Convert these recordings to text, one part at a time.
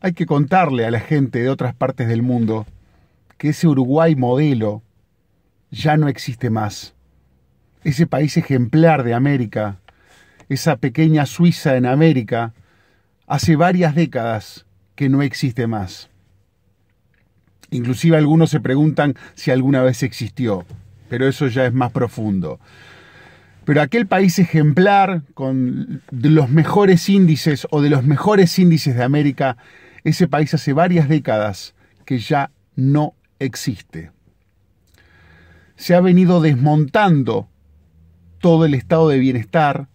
hay que contarle a la gente de otras partes del mundo que ese Uruguay modelo ya no existe más. Ese país ejemplar de América, esa pequeña Suiza en América, hace varias décadas que no existe más. Inclusive algunos se preguntan si alguna vez existió, pero eso ya es más profundo. Pero aquel país ejemplar, con los mejores índices o de los mejores índices de América, ese país hace varias décadas que ya no existe. Se ha venido desmontando todo el estado de bienestar,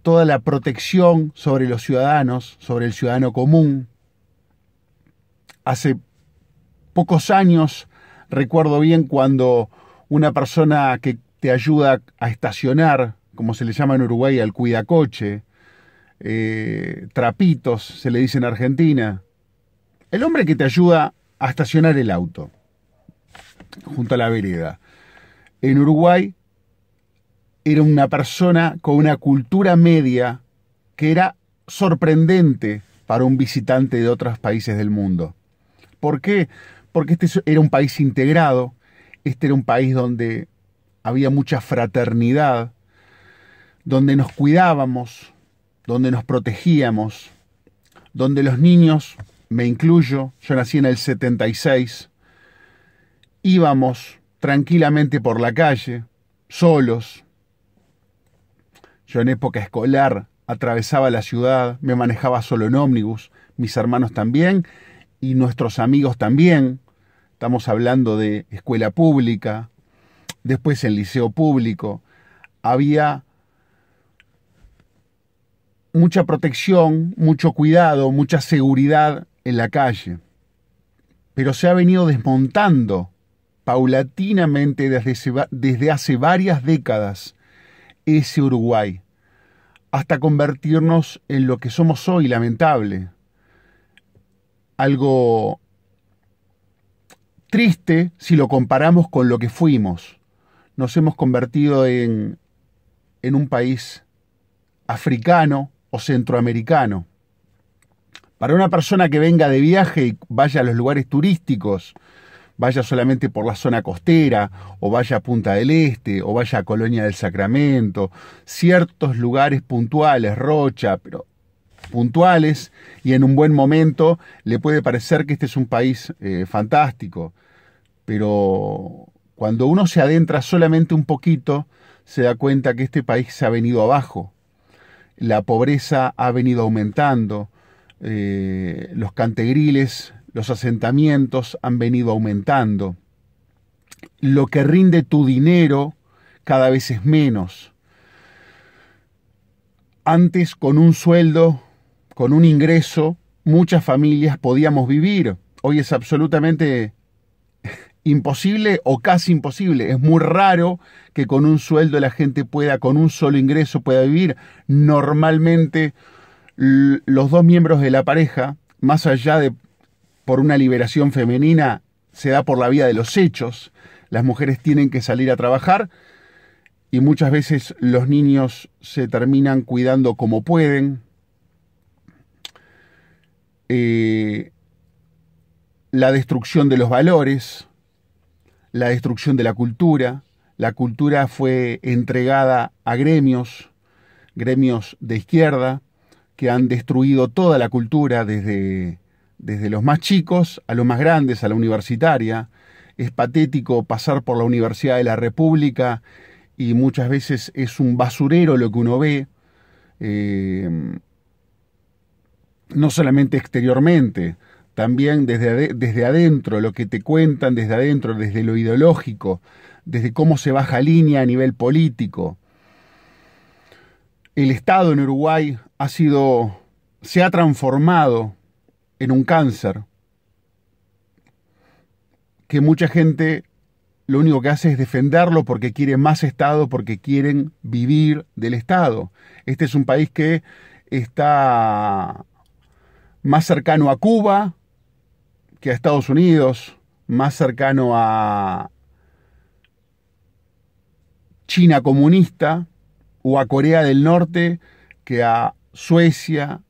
toda la protección sobre los ciudadanos, sobre el ciudadano común. Hace pocos años recuerdo bien cuando una persona que te ayuda a estacionar, como se le llama en Uruguay al cuidacoche, eh, trapitos, se le dice en Argentina. El hombre que te ayuda a estacionar el auto junto a la vereda. En Uruguay era una persona con una cultura media que era sorprendente para un visitante de otros países del mundo. ¿Por qué? Porque este era un país integrado, este era un país donde había mucha fraternidad, donde nos cuidábamos, donde nos protegíamos, donde los niños, me incluyo, yo nací en el 76, íbamos tranquilamente por la calle, solos. Yo en época escolar atravesaba la ciudad, me manejaba solo en ómnibus, mis hermanos también y nuestros amigos también. Estamos hablando de escuela pública, después el liceo público. Había mucha protección, mucho cuidado, mucha seguridad en la calle. Pero se ha venido desmontando paulatinamente desde, desde hace varias décadas ese Uruguay, hasta convertirnos en lo que somos hoy, lamentable. Algo triste si lo comparamos con lo que fuimos. Nos hemos convertido en, en un país africano, o centroamericano. Para una persona que venga de viaje y vaya a los lugares turísticos, vaya solamente por la zona costera, o vaya a Punta del Este, o vaya a Colonia del Sacramento, ciertos lugares puntuales, Rocha, pero puntuales, y en un buen momento le puede parecer que este es un país eh, fantástico, pero cuando uno se adentra solamente un poquito, se da cuenta que este país se ha venido abajo, la pobreza ha venido aumentando, eh, los cantegriles, los asentamientos han venido aumentando, lo que rinde tu dinero cada vez es menos. Antes con un sueldo, con un ingreso, muchas familias podíamos vivir. Hoy es absolutamente imposible o casi imposible. Es muy raro que con un sueldo la gente pueda, con un solo ingreso pueda vivir. Normalmente los dos miembros de la pareja, más allá de por una liberación femenina, se da por la vía de los hechos. Las mujeres tienen que salir a trabajar y muchas veces los niños se terminan cuidando como pueden. Eh, la destrucción de los valores, la destrucción de la cultura, la cultura fue entregada a gremios, gremios de izquierda, que han destruido toda la cultura desde, desde los más chicos a los más grandes, a la universitaria. Es patético pasar por la Universidad de la República y muchas veces es un basurero lo que uno ve, eh, no solamente exteriormente, también desde, desde adentro, lo que te cuentan desde adentro, desde lo ideológico, desde cómo se baja línea a nivel político. El Estado en Uruguay ha sido, se ha transformado en un cáncer que mucha gente lo único que hace es defenderlo porque quiere más Estado, porque quieren vivir del Estado. Este es un país que está más cercano a Cuba, que a Estados Unidos, más cercano a China comunista o a Corea del Norte que a Suecia,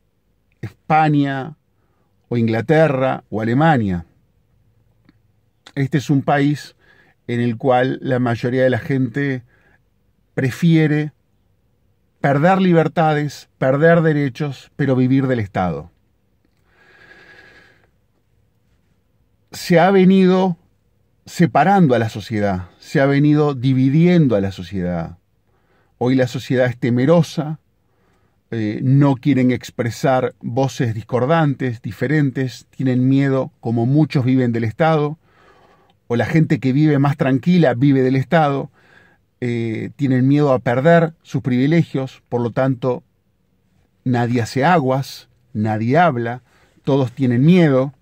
España o Inglaterra o Alemania. Este es un país en el cual la mayoría de la gente prefiere perder libertades, perder derechos, pero vivir del Estado. se ha venido separando a la sociedad, se ha venido dividiendo a la sociedad. Hoy la sociedad es temerosa, eh, no quieren expresar voces discordantes, diferentes, tienen miedo, como muchos viven del Estado, o la gente que vive más tranquila vive del Estado, eh, tienen miedo a perder sus privilegios, por lo tanto, nadie hace aguas, nadie habla, todos tienen miedo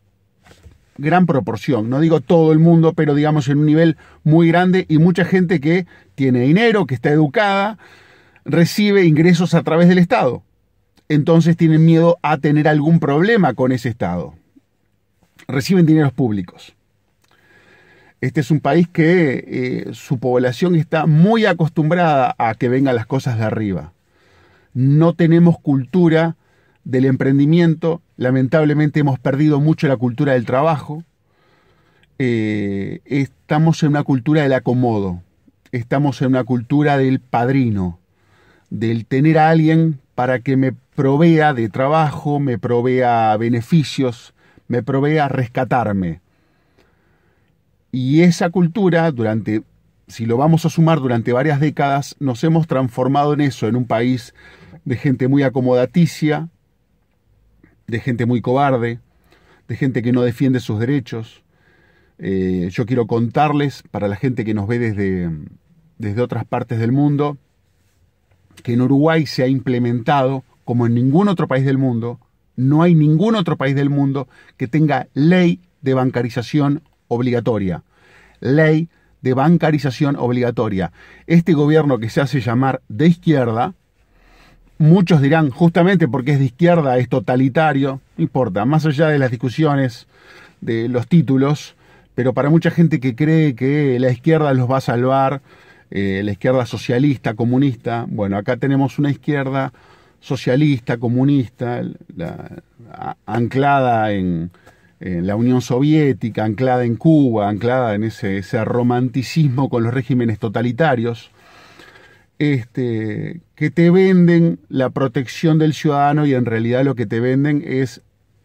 gran proporción, no digo todo el mundo, pero digamos en un nivel muy grande y mucha gente que tiene dinero, que está educada, recibe ingresos a través del Estado. Entonces tienen miedo a tener algún problema con ese Estado. Reciben dineros públicos. Este es un país que eh, su población está muy acostumbrada a que vengan las cosas de arriba. No tenemos cultura del emprendimiento. Lamentablemente hemos perdido mucho la cultura del trabajo. Eh, estamos en una cultura del acomodo. Estamos en una cultura del padrino, del tener a alguien para que me provea de trabajo, me provea beneficios, me provea rescatarme. Y esa cultura, durante, si lo vamos a sumar durante varias décadas, nos hemos transformado en eso, en un país de gente muy acomodaticia, de gente muy cobarde, de gente que no defiende sus derechos. Eh, yo quiero contarles para la gente que nos ve desde, desde otras partes del mundo que en Uruguay se ha implementado, como en ningún otro país del mundo, no hay ningún otro país del mundo que tenga ley de bancarización obligatoria. Ley de bancarización obligatoria. Este gobierno que se hace llamar de izquierda, Muchos dirán, justamente porque es de izquierda, es totalitario, no importa, más allá de las discusiones, de los títulos, pero para mucha gente que cree que la izquierda los va a salvar, eh, la izquierda socialista, comunista, bueno, acá tenemos una izquierda socialista, comunista, anclada en, en, la Unión Soviética, anclada en Cuba, anclada en ese, ese romanticismo con los regímenes totalitarios, este, que te venden la protección del ciudadano y en realidad lo que te venden es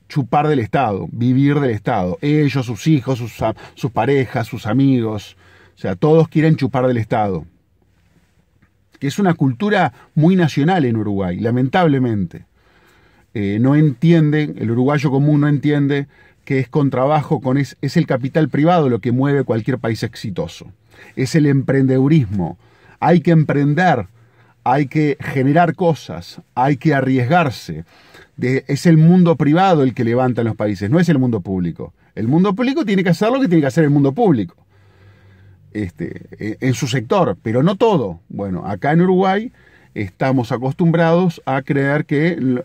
chupar del Estado, vivir del Estado. Ellos, sus hijos, sus, parejas, sus amigos. O sea, todos quieren chupar del Estado. Que es una cultura muy nacional en Uruguay, lamentablemente. Eh, no entienden, el uruguayo común no entiende que es con trabajo, con es, es el capital privado lo que mueve cualquier país exitoso. Es el emprendedurismo hay que emprender, hay que generar cosas, hay que arriesgarse. es el mundo privado el que levanta los países, no es el mundo público. El mundo público tiene que hacer lo que tiene que hacer el mundo público. Este, e, en su sector, pero no todo. Bueno, acá en Uruguay estamos acostumbrados a creer que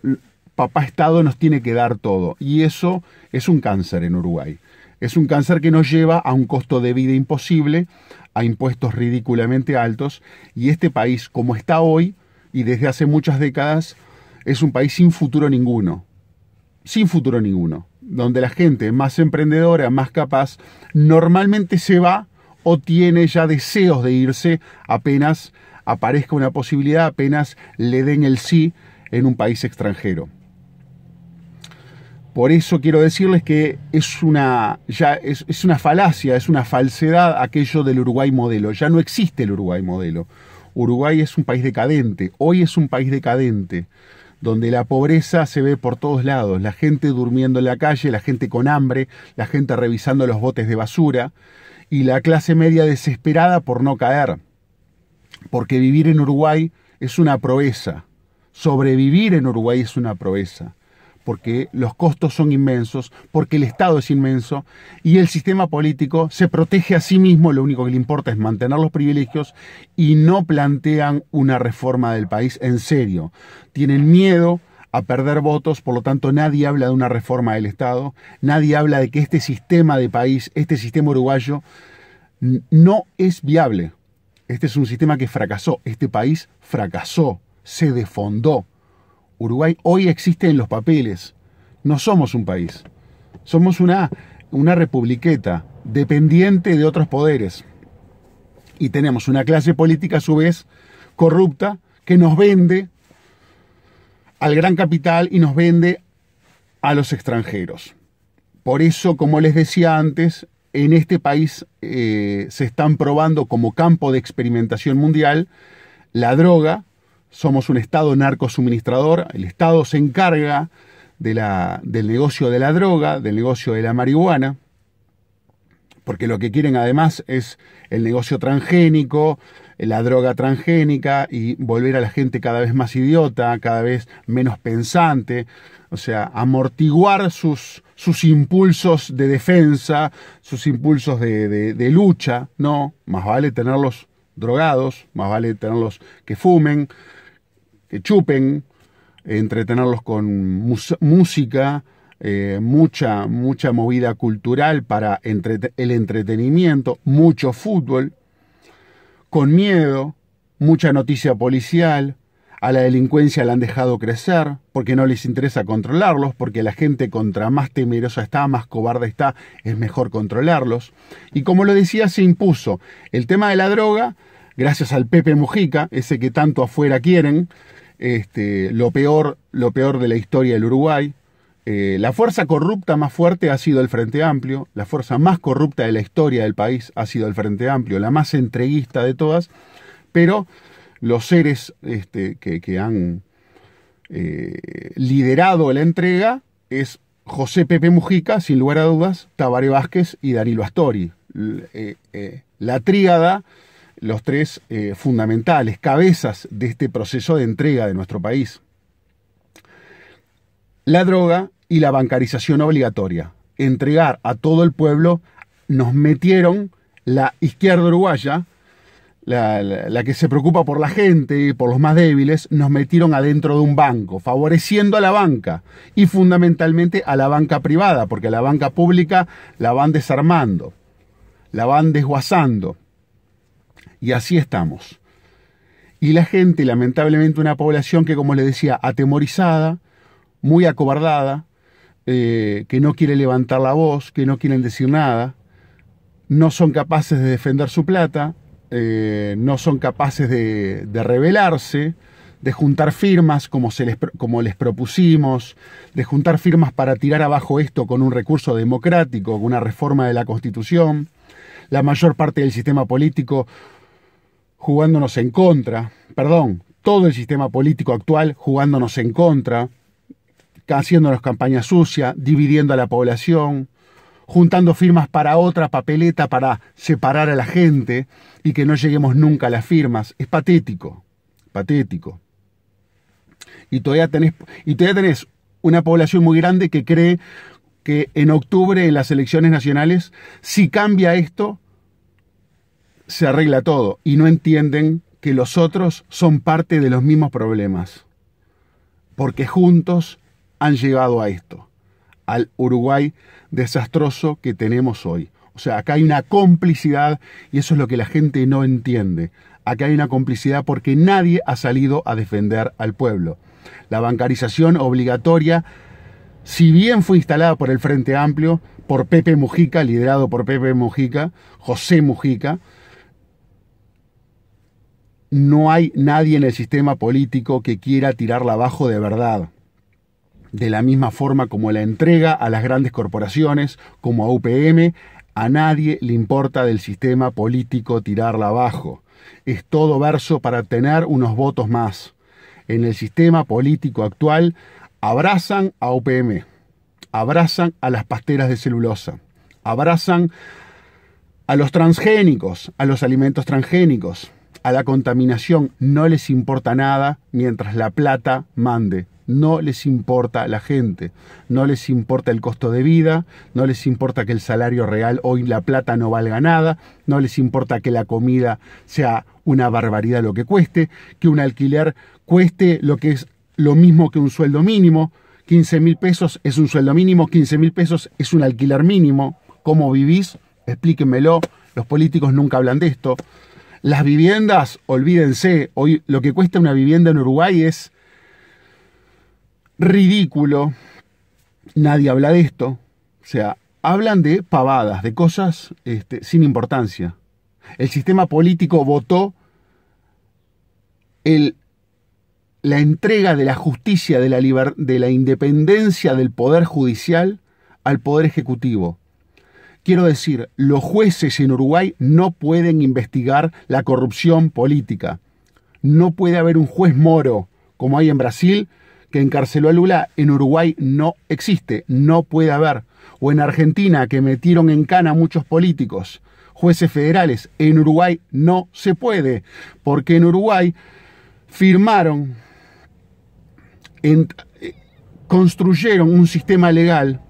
papá Estado nos tiene que dar todo. Y eso es un cáncer en Uruguay. Es un cáncer que nos lleva a un costo de vida imposible, a impuestos ridículamente altos, y este país, como está hoy, y desde hace muchas décadas, es un país sin futuro ninguno. Sin futuro ninguno. Donde la gente más emprendedora, más capaz, normalmente se va o tiene ya deseos de irse apenas aparezca una posibilidad, apenas le den el sí en un país extranjero. Por eso quiero decirles que es una, ya es, una falacia, es una falsedad aquello del Uruguay modelo. Ya no existe el Uruguay modelo. Uruguay es un país decadente, hoy es un país decadente, donde la pobreza se ve por todos lados, la gente durmiendo en la calle, la gente con hambre, la gente revisando los botes de basura y la clase media desesperada por no caer, porque vivir en Uruguay es una proeza, sobrevivir en Uruguay es una proeza porque los costos son inmensos, porque el Estado es inmenso y el sistema político se protege a sí mismo, lo único que le importa es mantener los privilegios y no plantean una reforma del país en serio. Tienen miedo a perder votos, por lo tanto nadie habla de una reforma del Estado, nadie habla de que este sistema de país, este sistema uruguayo, no es viable. Este es un sistema que fracasó, este país fracasó, se defondó. Uruguay hoy existe en los papeles. No somos un país. Somos una, una republiqueta dependiente de otros poderes. Y tenemos una clase política a su vez corrupta que nos vende al gran capital y nos vende a los extranjeros. Por eso, como les decía antes, en este país eh, se están probando como campo de experimentación mundial la droga somos un Estado narcosuministrador, el Estado se encarga del negocio de la droga, del negocio de la marihuana, porque lo que quieren además es el negocio transgénico, la droga transgénica y volver a la gente cada vez más idiota, cada vez menos pensante, o sea, amortiguar sus, sus impulsos de defensa, sus impulsos de, de lucha, no, más vale tenerlos drogados, más vale tenerlos que fumen, que chupen, entretenerlos con música, eh, mucha, mucha movida cultural para el entretenimiento, mucho fútbol, con miedo, mucha noticia policial, a la delincuencia la han dejado crecer, porque no les interesa controlarlos, porque la gente contra más temerosa está, más cobarde está, es mejor controlarlos. Y como lo decía, se impuso el tema de la droga, gracias al Pepe Mujica, ese que tanto afuera quieren, este, lo, peor, lo peor de la historia del Uruguay. Eh, la fuerza corrupta más fuerte ha sido el Frente Amplio, la fuerza más corrupta de la historia del país ha sido el Frente Amplio, la más entreguista de todas, pero los seres este, que, han eh, liderado la entrega es José Pepe Mujica, sin lugar a dudas, Tabaré Vázquez y Danilo Astori. Eh, la tríada los tres eh, fundamentales, cabezas de este proceso de entrega de nuestro país. La droga y la bancarización obligatoria. Entregar a todo el pueblo, nos metieron la izquierda uruguaya, la, que se preocupa por la gente, por los más débiles, nos metieron adentro de un banco, favoreciendo a la banca y fundamentalmente a la banca privada, porque a la banca pública la van desarmando, la van desguazando. Y así estamos. Y la gente, lamentablemente, una población que, como les decía, atemorizada, muy acobardada, eh, que no quiere levantar la voz, que no quieren decir nada, no son capaces de defender su plata, eh, no son capaces de, rebelarse, de juntar firmas como, se les, como les propusimos, de juntar firmas para tirar abajo esto con un recurso democrático, con una reforma de la Constitución la mayor parte del sistema político jugándonos en contra, perdón, todo el sistema político actual jugándonos en contra, haciéndonos campaña sucia, dividiendo a la población, juntando firmas para otra papeleta para separar a la gente y que no lleguemos nunca a las firmas. Es patético, patético. Y todavía tenés, y todavía tenés una población muy grande que cree que en octubre en las elecciones nacionales, si cambia esto, se arregla todo y no entienden que los otros son parte de los mismos problemas, porque juntos han llegado a esto, al Uruguay desastroso que tenemos hoy. O sea, acá hay una complicidad y eso es lo que la gente no entiende. Acá hay una complicidad porque nadie ha salido a defender al pueblo. La bancarización obligatoria si bien fue instalada por el Frente Amplio, por Pepe Mujica, liderado por Pepe Mujica, José Mujica, no hay nadie en el sistema político que quiera tirarla abajo de verdad. De la misma forma como la entrega a las grandes corporaciones, como a UPM, a nadie le importa del sistema político tirarla abajo. Es todo verso para tener unos votos más. En el sistema político actual abrazan a OPM, abrazan a las pasteras de celulosa, abrazan a los transgénicos, a los alimentos transgénicos, a la contaminación. No les importa nada mientras la plata mande. No les importa la gente, no les importa el costo de vida, no les importa que el salario real hoy la plata no valga nada, no les importa que la comida sea una barbaridad lo que cueste, que un alquiler cueste lo que es lo mismo que un sueldo mínimo. 15 mil pesos es un sueldo mínimo, 15 mil pesos es un alquiler mínimo. ¿Cómo vivís? Explíquenmelo. Los políticos nunca hablan de esto. Las viviendas, olvídense, hoy lo que cuesta una vivienda en Uruguay es ridículo. Nadie habla de esto. O sea, hablan de pavadas, de cosas este, sin importancia. El sistema político votó el la entrega de la justicia, de la, de la independencia del Poder Judicial al Poder Ejecutivo. Quiero decir, los jueces en Uruguay no pueden investigar la corrupción política. No puede haber un juez moro, como hay en Brasil, que encarceló a Lula. En Uruguay no existe, no puede haber. O en Argentina, que metieron en cana a muchos políticos, jueces federales. En Uruguay no se puede, porque en Uruguay firmaron construyeron un sistema legal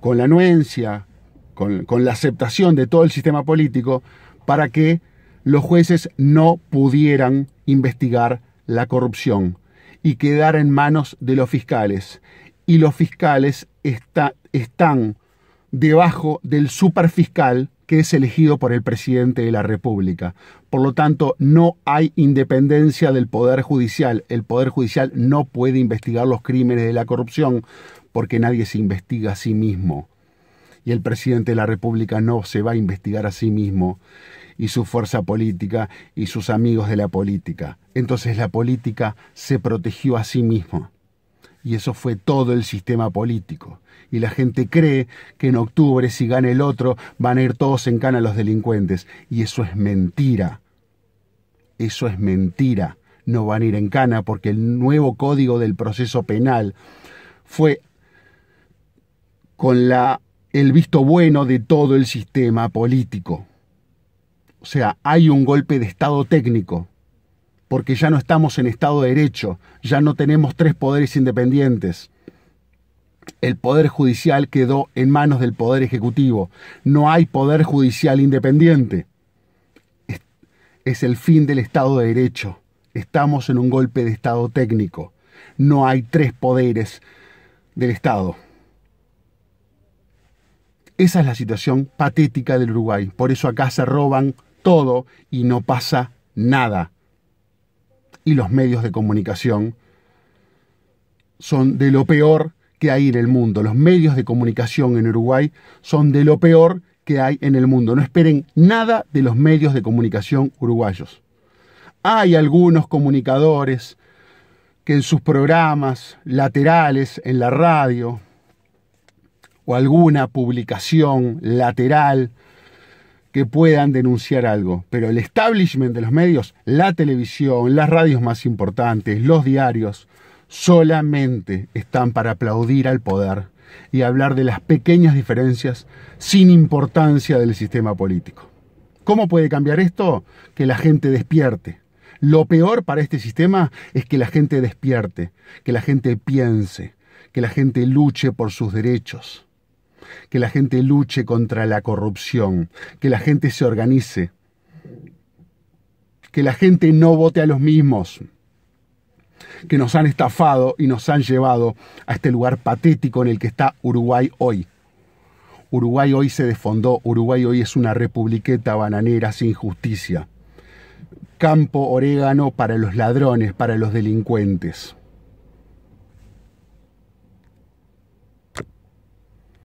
con la anuencia, con, la aceptación de todo el sistema político, para que los jueces no pudieran investigar la corrupción y quedar en manos de los fiscales. Y los fiscales están debajo del superfiscal que es elegido por el presidente de la República. Por lo tanto, no hay independencia del Poder Judicial. El Poder Judicial no puede investigar los crímenes de la corrupción porque nadie se investiga a sí mismo. Y el presidente de la República no se va a investigar a sí mismo y su fuerza política y sus amigos de la política. Entonces la política se protegió a sí mismo. Y eso fue todo el sistema político. Y la gente cree que en octubre, si gana el otro, van a ir todos en cana los delincuentes. Y eso es mentira. Eso es mentira. No van a ir en cana porque el nuevo código del proceso penal fue con la, el visto bueno de todo el sistema político. O sea, hay un golpe de Estado técnico porque ya no estamos en Estado de Derecho, ya no tenemos tres poderes independientes. El poder judicial quedó en manos del poder ejecutivo. No hay poder judicial independiente. Es, el fin del Estado de Derecho. Estamos en un golpe de Estado técnico. No hay tres poderes del Estado. Esa es la situación patética del Uruguay. Por eso acá se roban todo y no pasa nada y los medios de comunicación son de lo peor que hay en el mundo. Los medios de comunicación en Uruguay son de lo peor que hay en el mundo. No esperen nada de los medios de comunicación uruguayos. Hay algunos comunicadores que en sus programas laterales en la radio o alguna publicación lateral que puedan denunciar algo, pero el establishment de los medios, la televisión, las radios más importantes, los diarios, solamente están para aplaudir al poder y hablar de las pequeñas diferencias sin importancia del sistema político. ¿Cómo puede cambiar esto? Que la gente despierte. Lo peor para este sistema es que la gente despierte, que la gente piense, que la gente luche por sus derechos que la gente luche contra la corrupción, que la gente se organice, que la gente no vote a los mismos, que nos han estafado y nos han llevado a este lugar patético en el que está Uruguay hoy. Uruguay hoy se desfondó, Uruguay hoy es una republiqueta bananera sin justicia. Campo orégano para los ladrones, para los delincuentes.